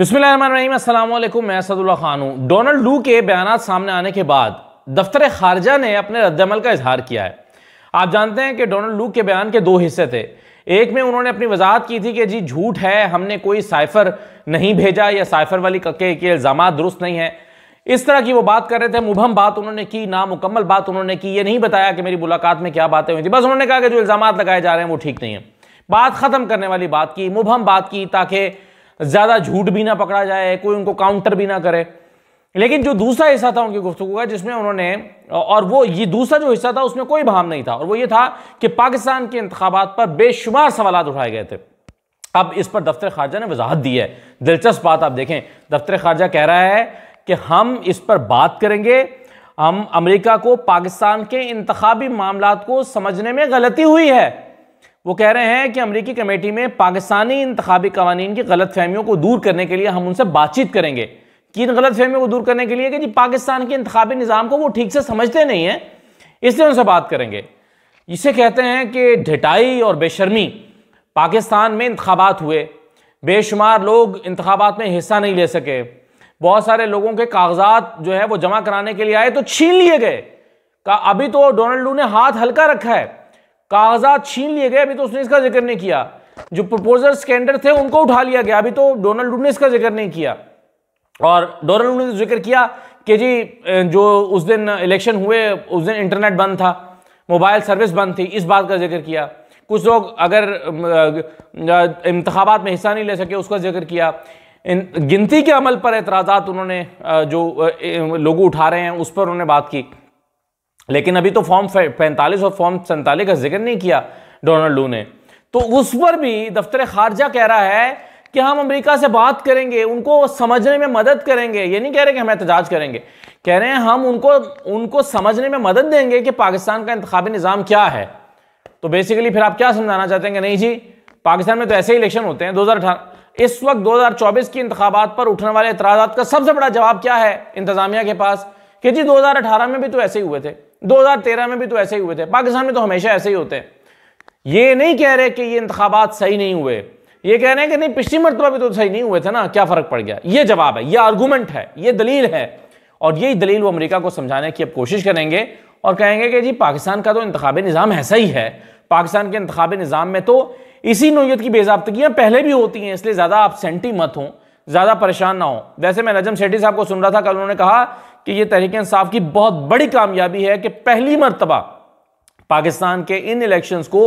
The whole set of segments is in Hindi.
बिस्मिल्लाम मैं असदुल्ला खान हूँ डोनाल्ड डू के बयान सामने आने के बाद दफ्तर खारजा ने अपने रद्दमल का इजहार किया है आप जानते हैं कि डोनाल्ड डू के बयान के दो हिस्से थे एक में उन्होंने अपनी वजाहत की थी कि जी झूठ है हमने कोई साइफर नहीं भेजा या साइफर वाली के, के इल्ज़ाम दुरुस्त नहीं है इस तरह की वो बात कर रहे थे मुबहम बात उन्होंने की नामुकम्मल बात उन्होंने की ये नहीं बताया कि मेरी मुलाकात में क्या बातें हुई थी बस उन्होंने कहा कि जो इल्ज़ाम लगाए जा रहे हैं वो ठीक नहीं है बात ख़त्म करने वाली बात की मुबहम बात की ताकि ज़्यादा झूठ भी ना पकड़ा जाए कोई उनको काउंटर भी ना करे लेकिन जो दूसरा हिस्सा था उनकी गुफ्तु का जिसमें उन्होंने और वो ये दूसरा जो हिस्सा था उसमें कोई भाव नहीं था और वो ये था कि पाकिस्तान के इंतबात पर बेशुमार सवाल उठाए गए थे अब इस पर दफ्तर खारजा ने वजाहत दी है दिलचस्प बात आप देखें दफ्तर खारजा कह रहा है कि हम इस पर बात करेंगे हम अमेरिका को पाकिस्तान के इंतबी मामला को समझने में गलती हुई है वो कह रहे हैं कि अमरीकी कमेटी में पाकिस्तानी इंतबी कवानीन की गलत फहमियों को दूर करने के लिए हम उनसे बातचीत करेंगे किन गलत फहमियों को दूर करने के लिए कि जी पाकिस्तान के इंतबी निज़ाम को वो ठीक से समझते नहीं हैं इसलिए उनसे बात करेंगे इसे कहते हैं कि ढिटाई और बेशर्मी पाकिस्तान में इंतबात हुए बेशुमार लोग इंतबात में हिस्सा नहीं ले सके बहुत सारे लोगों के कागजात जो है वो जमा कराने के लिए आए तो छीन लिए गए का अभी तो डोनाल्ड लू ने हाथ हल्का रखा है कागजात छीन लिए गए अभी तो उसने इसका जिक्र नहीं किया जो प्रपोजल स्कैंडर थे उनको उठा लिया गया अभी तो डोनाल्ड ने इसका जिक्र नहीं किया और डोनाल्ड ने तो जिक्र किया कि जी जो उस दिन इलेक्शन हुए उस दिन इंटरनेट बंद था मोबाइल सर्विस बंद थी इस बात का जिक्र किया कुछ लोग अगर इंतबात में हिस्सा नहीं ले सके उसका जिक्र किया गिनती के अमल पर एतराज उन्होंने जो लोग उठा रहे हैं उस पर उन्होंने बात की लेकिन अभी तो फॉर्म पैंतालीस और फॉर्म सैंतालीस का जिक्र नहीं किया डोनाल्ड लू ने तो उस पर भी दफ्तर खारजा कह रहा है कि हम अमेरिका से बात करेंगे उनको समझने में मदद करेंगे ये नहीं कह रहे कि हम एहतजाज करेंगे कह रहे हैं हम उनको उनको समझने में मदद देंगे कि पाकिस्तान का इंतबी निज़ाम क्या है तो बेसिकली फिर आप क्या समझाना चाहते हैं कि नहीं जी पाकिस्तान में तो ऐसे ही इलेक्शन होते हैं दो इस वक्त दो की इंतबात पर उठने वाले एतराज़ का सबसे बड़ा जवाब क्या है इंतजामिया के पास कि जी दो में भी तो ऐसे ही हुए थे 2013 में भी तो ऐसे ही हुए थे पाकिस्तान में तो हमेशा ऐसे ही होते हैं ये नहीं कह रहे कि ये इंतबात सही नहीं हुए ये कह रहे हैं कि नहीं पिछली मरतबा भी तो सही नहीं हुए थे ना क्या फ़र्क पड़ गया ये जवाब है ये आर्गूमेंट है ये दलील है और यही दलील वो अमरीका को समझाने की अब कोशिश करेंगे और कहेंगे कि जी पाकिस्तान का तो इंतबी निज़ाम ऐसा ही है पाकिस्तान के इंतबी निज़ाम में तो इसी नोयत की बेजाबतियाँ पहले भी होती हैं इसलिए ज़्यादा आप सेंटी मत हों ज़्यादा परेशान ना हो वैसे मैं नजम सेठी साहब को सुन रहा था कल उन्होंने कहा कि यह तहरीक इंसाफ की बहुत बड़ी कामयाबी है कि पहली मरतबा पाकिस्तान के इन इलेक्शंस को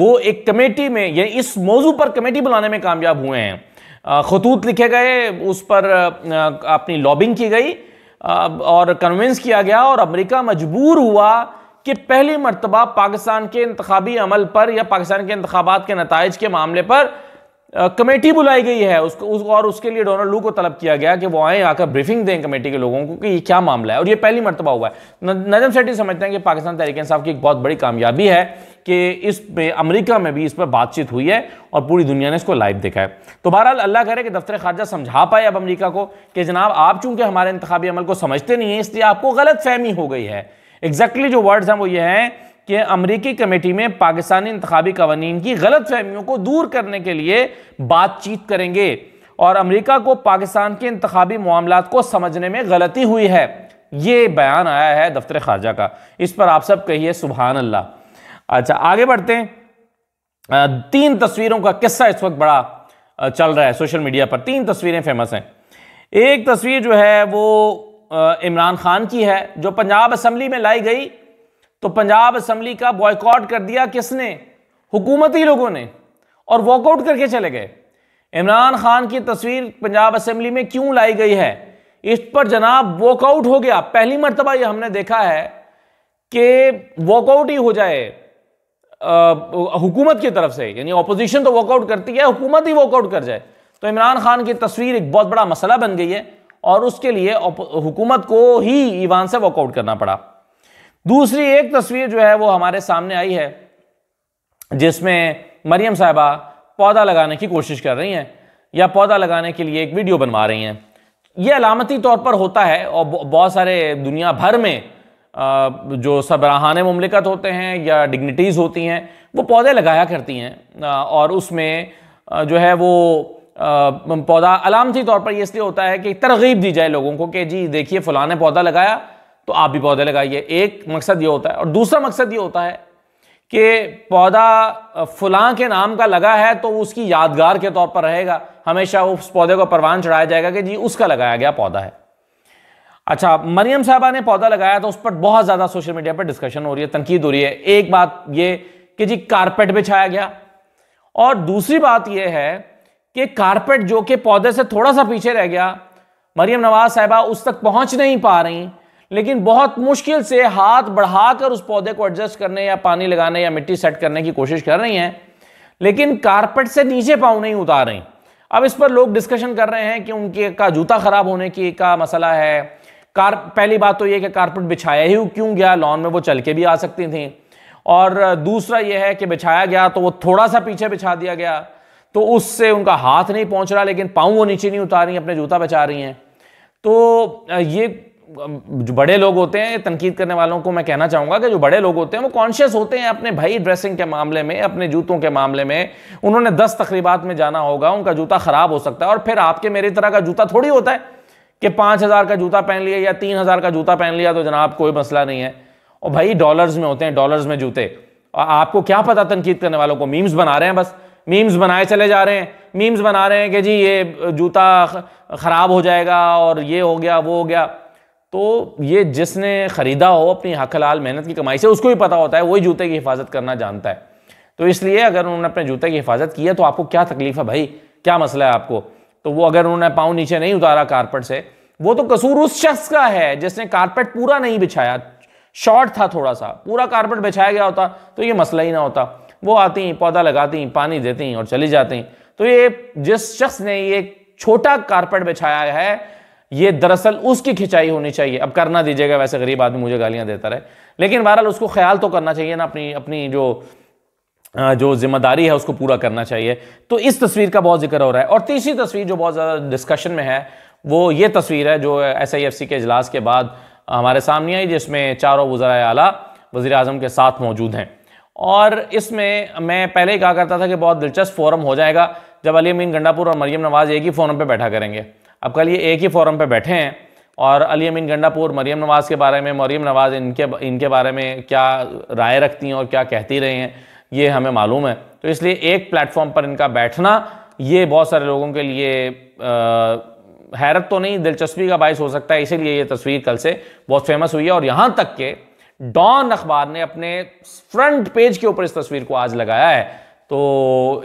वो एक कमेटी में या इस मौजू पर कमेटी बुलाने में कामयाब हुए हैं खतूत लिखे गए उस पर अपनी लॉबिंग की गई और कन्विंस किया गया और अमेरिका मजबूर हुआ कि पहली मरतबा पाकिस्तान के इंतबी अमल पर या पाकिस्तान के इंतबात के नतज के मामले पर कमेटी बुलाई गई है उसको उस, और उसके लिए डोनाल्ड लू को तलब किया गया कि वो आए आकर ब्रीफिंग दें कमेटी के लोगों को कि ये क्या मामला है और ये पहली मरतबा हुआ है नजम सेठी समझते हैं कि पाकिस्तान तहरीक इंसाफ की एक बहुत बड़ी कामयाबी है कि इस पे अमेरिका में भी इस पर बातचीत हुई है और पूरी दुनिया ने इसको लाइव देखा है तो बहरहाल अल्लाह करे कि दफ्तर खारजा समझा पाए अब अमरीका को कि जनाब आप चूंकि हमारे इंतबी अमल को समझते नहीं हैं इसलिए आपको गलत फहमी हो गई है एग्जैक्टली exactly जो वर्ड्स हैं वो ये हैं कि अमरीकी कमेटी में पाकिस्तानी इंतबी कवानीन की गलत फहमियों को दूर करने के लिए बातचीत करेंगे और अमरीका को पाकिस्तान के इंतबी मामला को समझने में गलती हुई है ये बयान आया है दफ्तर खारजा का इस पर आप सब कहिए सुबहान अल्लाह अच्छा आगे बढ़ते हैं तीन तस्वीरों का किस्सा इस वक्त बड़ा चल रहा है सोशल मीडिया पर तीन तस्वीरें फेमस हैं एक तस्वीर जो है वो इमरान खान की है जो पंजाब असम्बली में लाई गई तो पंजाब असम्बली का बॉयकॉट कर दिया किसने हुकूमती लोगों ने और वॉकआउट करके चले गए इमरान खान की तस्वीर पंजाब असम्बली में क्यों लाई गई है इस पर जनाब वॉकआउट हो गया पहली मरतबा यह हमने देखा है कि वॉकआउट ही हो जाए हुकूमत की तरफ से यानी अपोजिशन तो वॉकआउट करती है हुकूमत ही वॉकआउट कर जाए तो इमरान खान की तस्वीर एक बहुत बड़ा मसला बन गई है और उसके लिए हुकूमत को ही ईवान से वॉकआउट करना पड़ा दूसरी एक तस्वीर जो है वो हमारे सामने आई है जिसमें मरियम साहबा पौधा लगाने की कोशिश कर रही हैं या पौधा लगाने के लिए एक वीडियो बनवा रही हैं ये अलामती तौर पर होता है और बहुत सारे दुनिया भर में जो सबराहान ममलिकत होते हैं या डिग्निटीज़ होती हैं वो पौधे लगाया करती हैं और उसमें जो है वो पौधा अलामती तौर पर ये इसलिए होता है कि तरगीब दी जाए लोगों को कि जी देखिए फ़लाने पौधा लगाया तो आप भी पौधे लगाइए एक मकसद ये होता है और दूसरा मकसद ये होता है कि पौधा फुला के नाम का लगा है तो उसकी यादगार के तौर पर रहेगा हमेशा उस पौधे को परवान चढ़ाया जाएगा कि जी उसका लगाया गया पौधा है अच्छा मरियम साहबा ने पौधा लगाया तो उस पर बहुत ज़्यादा सोशल मीडिया पर डिस्कशन हो रही है तनकीद हो रही है एक बात ये कि जी कारपेट बिछाया गया और दूसरी बात यह है कि कारपेट जो कि पौधे से थोड़ा सा पीछे रह गया मरियम नवाज साहबा उस तक पहुंच नहीं पा रही लेकिन बहुत मुश्किल से हाथ बढ़ाकर उस पौधे को एडजस्ट करने या पानी लगाने या मिट्टी सेट करने की कोशिश कर रही हैं लेकिन कारपेट से नीचे पाँव नहीं उतार रही अब इस पर लोग डिस्कशन कर रहे हैं कि उनके का जूता खराब होने की का मसला है कार पहली बात तो ये कि कारपेट बिछाया ही क्यों गया लॉन में वो चल के भी आ सकती थी और दूसरा यह है कि बिछाया गया तो वो थोड़ा सा पीछे बिछा दिया गया तो उससे उनका हाथ नहीं पहुंच रहा लेकिन पाँव वो नीचे नहीं उतार रही अपने जूता बचा रही हैं तो ये जो बड़े लोग होते हैं तनकीद करने वालों को मैं कहना चाहूंगा कि जो बड़े लोग होते हैं वो कॉन्शियस होते हैं अपने भाई ड्रेसिंग के मामले में अपने जूतों के मामले में उन्होंने दस तकरीबा में जाना होगा उनका जूता ख़राब हो सकता है और फिर आपके मेरी तरह का जूता थोड़ी होता है कि पांच हज़ार का जूता पहन लिया या तीन हज़ार का जूता पहन लिया तो जनाब कोई मसला नहीं है और भाई डॉलर्स में होते हैं डॉलर्स में जूते और आपको क्या पता तनकीद करने वालों को मीम्स बना रहे हैं बस मीम्स बनाए चले जा रहे हैं मीम्स बना रहे हैं कि जी ये जूता ख़राब हो जाएगा और ये हो गया वो हो गया तो ये जिसने ख़रीदा हो अपनी हक हलाल मेहनत की कमाई से उसको भी पता होता है वही जूते की हिफाजत करना जानता है तो इसलिए अगर उन्होंने अपने जूते की हिफाजत की है तो आपको क्या तकलीफ़ है भाई क्या मसला है आपको तो वो अगर उन्होंने पाँव नीचे नहीं उतारा कारपेट से वो तो कसूर उस शख्स का है जिसने कारपेट पूरा नहीं बिछाया शॉर्ट था थोड़ा सा पूरा कारपेट बिछाया गया होता तो ये मसला ही ना होता वो आती पौधा लगाती पानी देती और चली जाती तो ये जिस शख्स ने ये छोटा कारपेट बिछाया है ये दरअसल उसकी खिंचाई होनी चाहिए अब करना दीजिएगा वैसे गरीब आदमी मुझे गालियां देता रहे लेकिन बहरहाल उसको ख्याल तो करना चाहिए ना अपनी अपनी जो जो जिम्मेदारी है उसको पूरा करना चाहिए तो इस तस्वीर का बहुत जिक्र हो रहा है और तीसरी तस्वीर जो बहुत ज़्यादा डिस्कशन में है वो ये तस्वीर है जो एस आई एफ सी के अजलास के बाद हमारे सामने आई जिसमें चारों वज़रा अला वज़ी अजम के साथ मौजूद हैं और इसमें मैं पहले ही कहा करता था कि बहुत दिलचस्प फोरम हो जाएगा जब अली अमीन गंडापुर और मरीम नवाज़ एक ही फोरम पर बैठा करेंगे अब कल ये एक ही फोरम पे बैठे हैं और अली अमीन गंडापुर मरीम नवाज़ के बारे में मरीम नवाज़ इनके इनके बारे में क्या राय रखती हैं और क्या कहती रही हैं ये हमें मालूम है तो इसलिए एक प्लेटफॉर्म पर इनका बैठना ये बहुत सारे लोगों के लिए आ, हैरत तो नहीं दिलचस्पी का बायस हो सकता है इसीलिए ये तस्वीर कल से बहुत फेमस हुई है और यहाँ तक के डॉन अखबार ने अपने फ्रंट पेज के ऊपर इस तस्वीर को आज लगाया है तो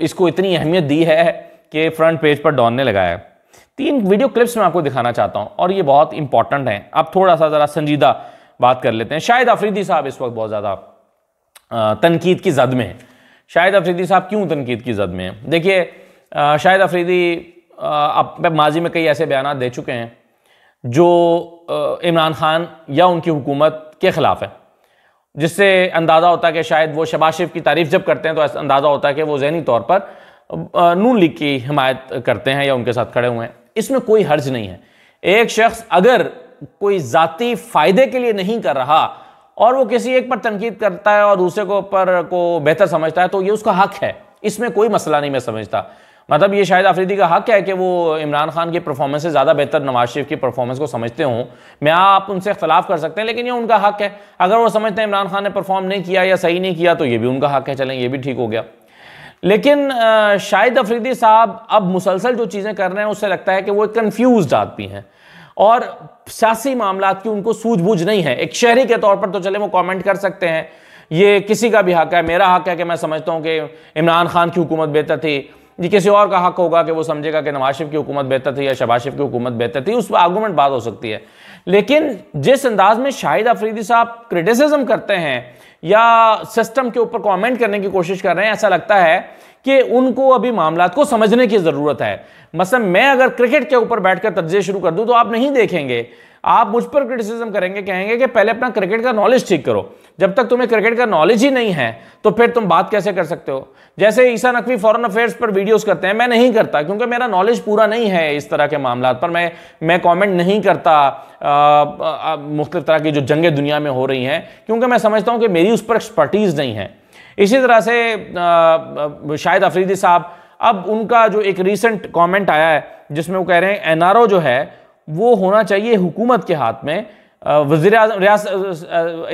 इसको इतनी अहमियत दी है कि फ्रंट पेज पर डॉन ने लगाया है तीन वीडियो क्लिप्स में आपको दिखाना चाहता हूं और ये बहुत इंपॉर्टेंट है अब थोड़ा सा ज़रा संजीदा बात कर लेते हैं शायद अफरीदी साहब इस वक्त बहुत ज़्यादा तनकीद की जद में है शायद अफरीदी साहब क्यों तनकीद की जद में है देखिए शायद अफरीदी अब माजी में कई ऐसे बयान दे चुके हैं जो इमरान खान या उनकी हुकूमत के ख़िलाफ़ है जिससे अंदाज़ा होता है कि शायद वो शबाज शरीफ की तारीफ़ जब करते हैं तो अंदाज़ा होता है कि वो जहनी तौर पर नून लीग की हिमायत करते हैं या उनके साथ खड़े हुए हैं इसमें कोई हर्ज नहीं है एक शख्स अगर कोई ज़ाती फ़ायदे के लिए नहीं कर रहा और वो किसी एक पर तनकीद करता है और दूसरे को पर को बेहतर समझता है तो ये उसका हक है इसमें कोई मसला नहीं मैं समझता मतलब ये शायद आफरीदी का हक है कि वो इमरान खान की परफॉर्मेंस से ज़्यादा बेहतर नवाज शरीफ की परफॉर्मेंस को समझते हों मैं आप उनसे इख्तलाफ कर सकते हैं लेकिन ये उनका हक है अगर वो समझते हैं इमरान खान ने परफॉर्म नहीं किया या सही नहीं किया तो ये भी उनका हक है चलें ये भी ठीक हो गया लेकिन शाहिद अफरीदी साहब अब मुसलसल जो चीज़ें कर रहे हैं उससे लगता है कि वो एक कन्फ्यूज आदमी हैं और सियासी मामला की उनको सूझबूझ नहीं है एक शहरी के तौर पर तो चले वो कमेंट कर सकते हैं ये किसी का भी हक है मेरा हक है कि मैं समझता हूँ कि इमरान खान की हुकूमत बेहतर थी ये किसी और का हक होगा कि वो समझेगा कि नवाज शरीफ की हुकूमत बेहतर थी या शबाज की हुकूमत बेहतर थी उस पर आर्गूमेंट बात हो सकती है लेकिन जिस अंदाज में शाहिद अफरीदी साहब क्रिटिसिज्म करते हैं या सिस्टम के ऊपर कमेंट करने की कोशिश कर रहे हैं ऐसा लगता है कि उनको अभी मामला को समझने की ज़रूरत है मसलन मैं अगर क्रिकेट के ऊपर बैठकर तज्जे शुरू कर दूं तो आप नहीं देखेंगे आप मुझ पर क्रिटिसिज्म करेंगे कहेंगे कि पहले अपना क्रिकेट का नॉलेज ठीक करो जब तक तुम्हें क्रिकेट का नॉलेज ही नहीं है तो फिर तुम बात कैसे कर सकते हो जैसे ईसा नकवी फॉरेन अफेयर्स पर वीडियोस करते हैं मैं नहीं करता क्योंकि मेरा नॉलेज पूरा नहीं है इस तरह के मामला पर मैं मैं कॉमेंट नहीं करता मुख्त तरह की जो जंगें दुनिया में हो रही हैं क्योंकि मैं समझता हूँ कि मेरी उस पर एक्सपर्टीज़ नहीं है इसी तरह से शाहिद अफरीदी साहब अब उनका जो एक रिसेंट कॉमेंट आया है जिसमें वो कह रहे हैं एनआरओ जो है वो होना चाहिए हुकूमत के हाथ में वजी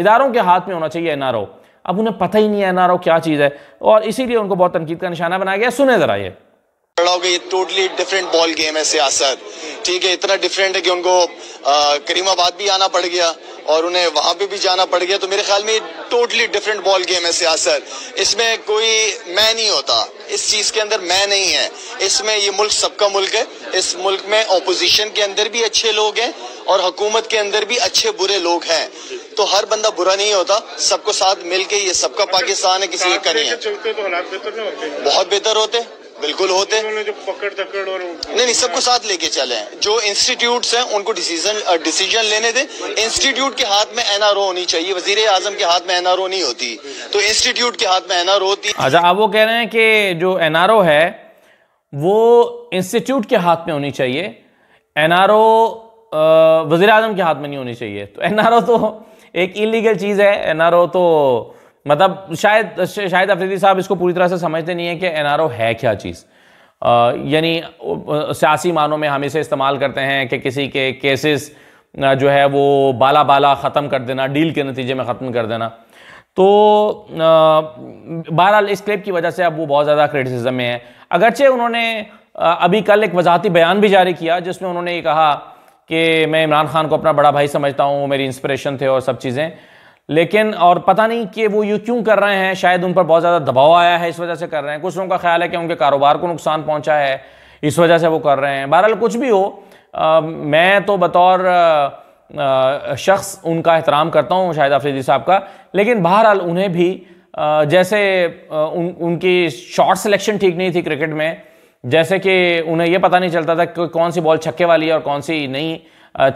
इदारों के हाथ में होना चाहिए एन आर ओ अब उन्हें पता ही नहीं है एन क्या चीज़ है और इसीलिए उनको बहुत तनकीद का निशाना बनाया गया सुने ज़रा ये ये टोटली डिफरेंट बॉल गेम है सियासत ठीक है इतना डिफरेंट है कि उनको करीमाबाद भी आना पड़ गया और उन्हें वहां पे भी जाना पड़ गया तो मेरे ख्याल में ये टोटली डिफरेंट बॉल गेम है सियासत इसमें कोई मैं नहीं होता इस चीज़ के अंदर मैं नहीं है इसमें ये मुल्क सबका मुल्क है इस मुल्क में ऑपोजिशन के अंदर भी अच्छे लोग हैं और हुकूमत के अंदर भी अच्छे बुरे लोग हैं तो हर बंदा बुरा नहीं होता सबको साथ मिल के ये सबका पाकिस्तान है किसी एक करें तो बहुत बेहतर होते बिल्कुल होते जो पकड़ तकड़ और नहीं नहीं सबको साथ लेके चले हैं जो इंस्टीट्यूट्स हैं उनको डिसीजन डिसीजन लेने दें इंस्टीट्यूट के हाथ में एनआरओ होनी चाहिए वजीर आजम के हाथ में एनआरओ नहीं होती तो इंस्टीट्यूट के हाथ में एनआरओ होती अच्छा आप वो कह रहे हैं कि जो एनआरओ है वो इंस्टीट्यूट के हाथ में होनी चाहिए एनआरओ वजीर आजम के हाथ में नहीं होनी चाहिए तो एनआरओ तो एक इलीगल चीज़ है एनआरओ तो मतलब शायद शायद अफरीदी साहब इसको पूरी तरह से समझते नहीं है कि एन है क्या चीज़ यानी सियासी मानों में हम इसे इस्तेमाल करते हैं कि किसी के केसेस जो है वो बाला बाला ख़त्म कर देना डील के नतीजे में ख़त्म कर देना तो बहरहाल इस क्लिप की वजह से अब वो बहुत ज़्यादा क्रिटिसिज्म में है अगरचे उन्होंने अभी कल एक वजाहती बयान भी जारी किया जिसमें उन्होंने ये कहा कि मैं इमरान खान को अपना बड़ा भाई समझता हूँ मेरी इंस्परेशन थे और सब चीज़ें लेकिन और पता नहीं कि वो ये क्यों कर रहे हैं शायद उन पर बहुत ज़्यादा दबाव आया है इस वजह से कर रहे हैं कुछ लोगों का ख्याल है कि उनके कारोबार को नुकसान पहुंचा है इस वजह से वो कर रहे हैं बहरहाल कुछ भी हो आ, मैं तो बतौर शख्स उनका एहतराम करता हूँ शायद आफरीदी साहब का लेकिन बहरहाल उन्हें भी आ, जैसे उन उनकी शॉर्ट सिलेक्शन ठीक नहीं थी क्रिकेट में जैसे कि उन्हें यह पता नहीं चलता था कि कौन सी बॉल छक्के वाली है और कौन सी नहीं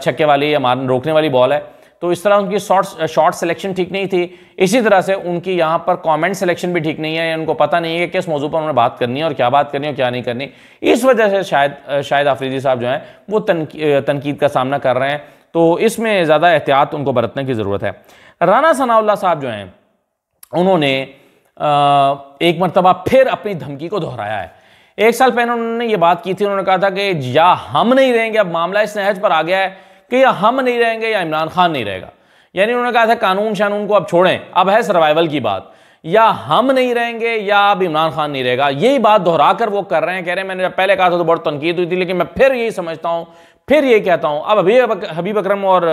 छक्के वाली या मार रोकने वाली बॉल है तो इस तरह उनकी शॉर्ट शॉर्ट सिलेक्शन ठीक नहीं थी इसी तरह से उनकी यहाँ पर कमेंट सिलेक्शन भी ठीक नहीं है उनको पता नहीं है कि किस मौजू पर उन्होंने बात करनी है और क्या बात करनी है और क्या नहीं करनी इस वजह से शायद शायद आफरीदी साहब जो हैं वो तनकी, तनकीद का सामना कर रहे हैं तो इसमें ज़्यादा एहतियात उनको बरतने की ज़रूरत है राना सनाउल्ला साहब जो हैं उन्होंने एक मरतबा फिर अपनी धमकी को दोहराया है एक साल पहले उन्होंने ये बात की थी उन्होंने कहा था कि या हम नहीं रहेंगे अब मामला इस नहज पर आ गया है कि या हम नहीं रहेंगे या इमरान खान नहीं रहेगा यानी उन्होंने कहा था कानून शानून को अब छोड़ें अब है सर्वाइवल की बात या हम नहीं रहेंगे या अब इमरान खान नहीं रहेगा यही बात दोहरा कर वो कर रहे हैं कह रहे हैं मैंने पहले कहा था तो बहुत तनकीद हुई थी लेकिन मैं फिर यही समझता हूँ फिर ये कहता हूँ अब अभी हबीब अक्रम और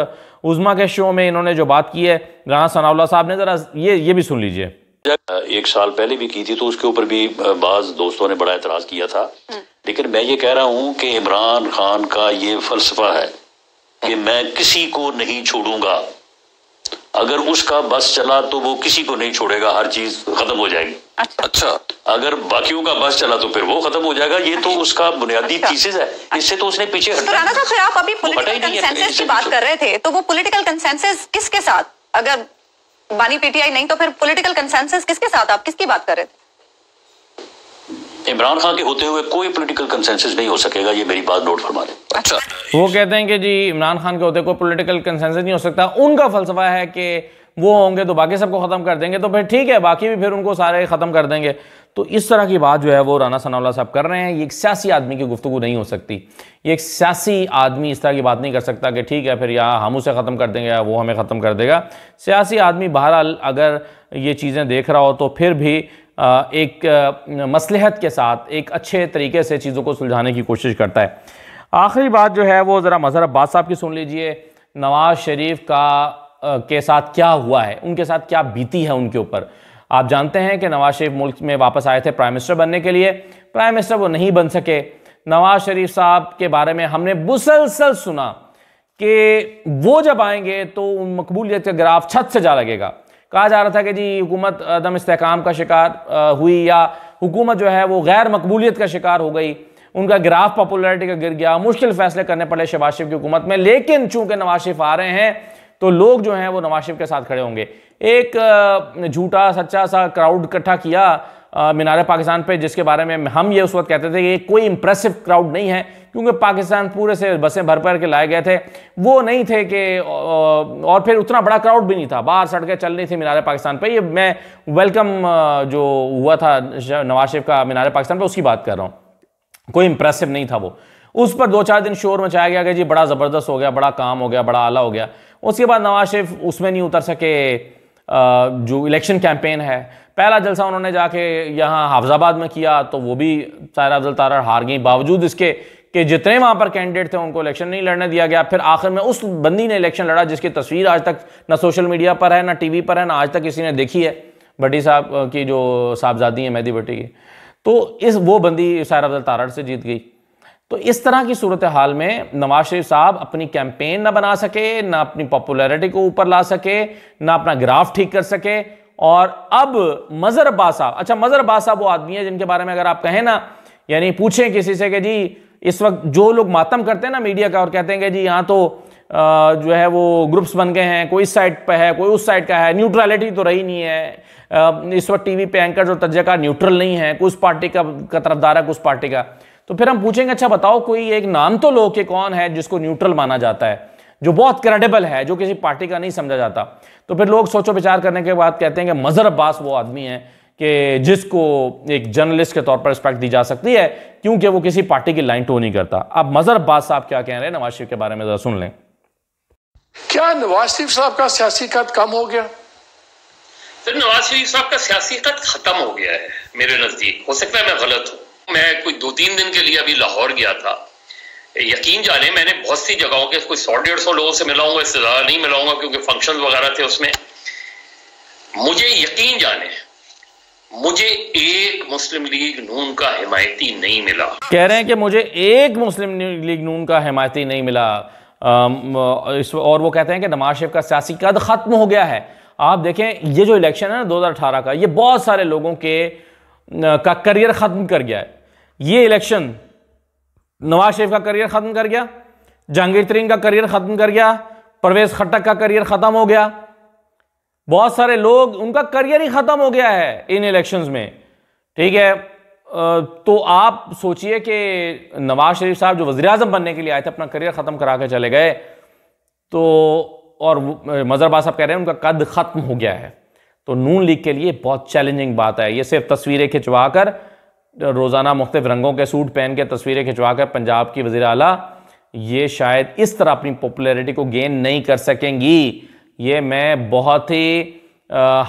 उजमा के शो में इन्होंने जो बात की है राना सनाउल्ला साहब ने ज़रा ये ये भी सुन लीजिए एक साल पहले भी की थी तो उसके ऊपर भी बाज दोस्तों ने बड़ा एतराज किया था हम्म। लेकिन मैं ये कह रहा हूँ कि इमरान खान का ये फलसफा है कि मैं किसी को नहीं छोड़ूंगा अगर उसका बस चला तो वो किसी को नहीं छोड़ेगा हर चीज खत्म हो जाएगी अच्छा।, अच्छा अगर बाकियों का बस चला तो फिर वो खत्म हो जाएगा ये तो उसका बुनियादी थीसिस अच्छा। है अच्छा। इससे तो उसने पीछे आप अभी पॉलिटिकल कंसेंसस की बात कर रहे थे तो वो पॉलिटिकल कंसेंसस किसके साथ अगर बानी पीटीआई नहीं तो फिर पॉलिटिकल कंसेंसस किसके साथ आप किसकी बात कर रहे थे इमरान खान के होते हुए कोई पॉलिटिकल कंसेंसस नहीं हो सकेगा ये मेरी बात नोट फरमा दें अच्छा वो कहते हैं कि जी इमरान खान के होते कोई पॉलिटिकल कंसेंसस नहीं हो सकता उनका फलसफा है कि वो होंगे तो बाकी सबको ख़त्म कर देंगे तो फिर ठीक है बाकी भी फिर उनको सारे ख़त्म कर देंगे तो इस तरह की बात जो है वो राना सनाउल्ला साहब कर रहे हैं ये एक सियासी आदमी की गुफ्तु नहीं हो सकती ये एक सियासी आदमी इस तरह की बात नहीं कर सकता कि ठीक है फिर या हम उसे ख़त्म कर देंगे या वो हमें ख़त्म कर देगा सियासी आदमी बहरहाल अगर ये चीज़ें देख रहा हो तो फिर भी एक मसलहत के साथ एक अच्छे तरीके से चीज़ों को सुलझाने की कोशिश करता है आखिरी बात जो है वो ज़रा मज़हर अब्बास साहब की सुन लीजिए नवाज़ शरीफ का के साथ क्या हुआ है उनके साथ क्या बीती है उनके ऊपर आप जानते हैं कि नवाज़ शरीफ मुल्क में वापस आए थे प्राइम मिनिस्टर बनने के लिए प्राइम मिनिस्टर वो नहीं बन सके नवाज़ शरीफ साहब के बारे में हमने मुसलसल सुना कि वो जब आएंगे तो मकबूलियत का ग्राफ छत से जा लगेगा कहा जा रहा था कि जी हुकूमत अदम इसकाम का शिकार हुई या हुकूमत जो है वो गैर मकबूलीत का शिकार हो गई उनका ग्राफ पॉपुलरिटी का गिर गया मुश्किल फैसले करने पड़े शबाज शरीफ की हुकूमत में लेकिन चूंकि नवाज शरीफ आ रहे हैं तो लोग जो हैं वो नवाज शरीफ के साथ खड़े होंगे एक झूठा सच्चा सा क्राउड इकट्ठा किया मीनार पाकिस्तान पे जिसके बारे में हम ये उस वक्त कहते थे कि कोई इंप्रेसिव क्राउड नहीं है क्योंकि पाकिस्तान पूरे से बसें भर भर के लाए गए थे वो नहीं थे कि और फिर उतना बड़ा क्राउड भी नहीं था बाहर सड़कें चल रही थी मीनार पाकिस्तान पे ये मैं वेलकम जो हुआ था नवाज शरीफ का मीनार पाकिस्तान पर उसकी बात कर रहा हूँ कोई इंप्रेसिव नहीं था वो उस पर दो चार दिन शोर मचाया गया कि जी बड़ा ज़बरदस्त हो गया बड़ा काम हो गया बड़ा आला हो गया उसके बाद नवाज शरीफ उसमें नहीं उतर सके जो इलेक्शन कैंपेन है पहला जलसा उन्होंने जाके यहाँ हाफजाबाद में किया तो वो भी सायर अफजल तारा हार गई बावजूद इसके कि जितने वहाँ पर कैंडिडेट थे उनको इलेक्शन नहीं लड़ने दिया गया फिर आखिर में उस बंदी ने इलेक्शन लड़ा जिसकी तस्वीर आज तक ना सोशल मीडिया पर है ना टीवी पर है ना आज तक किसी ने देखी है भट्टी साहब की जो साहबजादी है मेहदी भट्टी की तो इस वो बंदी सायर अफजल तारड़ से जीत गई तो इस तरह की सूरत हाल में नवाज शरीफ साहब अपनी कैंपेन ना बना सके ना अपनी पॉपुलैरिटी को ऊपर ला सके ना अपना ग्राफ ठीक कर सके और अब मज़र बासा अच्छा मज़र बासा वो आदमी है जिनके बारे में अगर आप कहें ना यानी पूछें किसी से कि जी इस वक्त जो लोग मातम करते हैं ना मीडिया का और कहते हैं कि जी यहाँ तो जो है वो ग्रुप्स बन गए हैं कोई इस साइड पे है कोई उस साइड का है न्यूट्रलिटी तो रही नहीं है इस वक्त टीवी पे एंकर और का न्यूट्रल नहीं है कुछ पार्टी का, का तरफदार है कुछ पार्टी का तो फिर हम पूछेंगे अच्छा बताओ कोई एक नाम तो लो कि कौन है जिसको न्यूट्रल माना जाता है जो बहुत क्रेडिबल है जो किसी पार्टी का नहीं समझा जाता तो फिर लोग सोचो विचार करने के बाद कहते हैं कि मज़र अब्बास वो आदमी है कि जिसको एक जर्नलिस्ट के तौर पर रिस्पेक्ट दी जा सकती है क्योंकि वो किसी पार्टी की लाइन टो नहीं करता अब मज़र अब्बास साहब क्या कह रहे हैं नवाज शरीफ के बारे में ज़रा सुन लें क्या नवाज शरीफ साहब का सियासी कद कम हो गया सर नवाज शरीफ साहब का सियासी कद खत्म हो गया है मेरे नज़दीक हो सकता है मैं गलत हूं मैं कोई दो तीन दिन के लिए अभी लाहौर गया था यकीन जाने मैंने बहुत सी जगहों के कोई सौ डेढ़ सौ लोगों से मिला हूँ इससे ज़्यादा नहीं मिलाऊंगा क्योंकि फंक्शन वगैरह थे उसमें मुझे यकीन जाने मुझे एक मुस्लिम लीग नून का हिमायती नहीं मिला कह रहे हैं कि मुझे एक मुस्लिम लीग नून का हिमायती नहीं मिला और वो कहते हैं कि नवाज शरीफ का सियासी कद ख़त्म हो गया है आप देखें ये जो इलेक्शन है ना 2018 का ये बहुत सारे लोगों के का करियर ख़त्म कर गया है ये इलेक्शन नवाज शरीफ का करियर खत्म कर गया जहांगीर तरीन का करियर खत्म कर गया परवेज खट्टक का करियर खत्म हो गया बहुत सारे लोग उनका करियर ही खत्म हो गया है इन इलेक्शंस में ठीक है तो आप सोचिए कि नवाज शरीफ साहब जो वजी अजम बनने के लिए आए थे अपना करियर ख़त्म करा के चले गए तो और मजहरबा साहब कह रहे हैं उनका कद ख़त्म हो गया है तो नून लीग के लिए बहुत चैलेंजिंग बात है ये सिर्फ तस्वीरें खिंचवा कर रोज़ाना मुख्तफ रंगों के सूट पहन के तस्वीरें खिंचवा कर पंजाब की वजी अला ये शायद इस तरह अपनी पॉपुलैरिटी को गेन नहीं कर सकेंगी ये मैं बहुत ही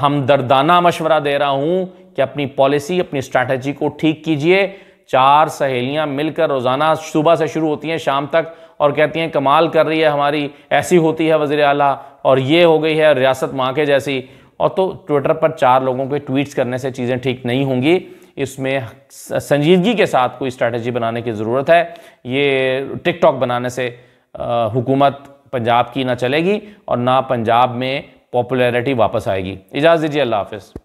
हमदर्दाना मशवरा दे रहा हूँ कि अपनी पॉलिसी अपनी स्ट्रैटी को ठीक कीजिए चार सहेलियाँ मिलकर रोज़ाना सुबह से शुरू होती हैं शाम तक और कहती हैं कमाल कर रही है हमारी ऐसी होती है वज़ी अला और ये हो गई है रियासत माँ के जैसी और तो ट्विटर पर चार लोगों के ट्वीट्स करने से चीज़ें ठीक नहीं होंगी इसमें संजीदगी के साथ कोई स्ट्रैटेजी बनाने की ज़रूरत है ये टिकटॉक बनाने से हुकूमत पंजाब की ना चलेगी और ना पंजाब में पॉपुलैरिटी वापस आएगी इजाज़त दीजिए अल्लाह हाफ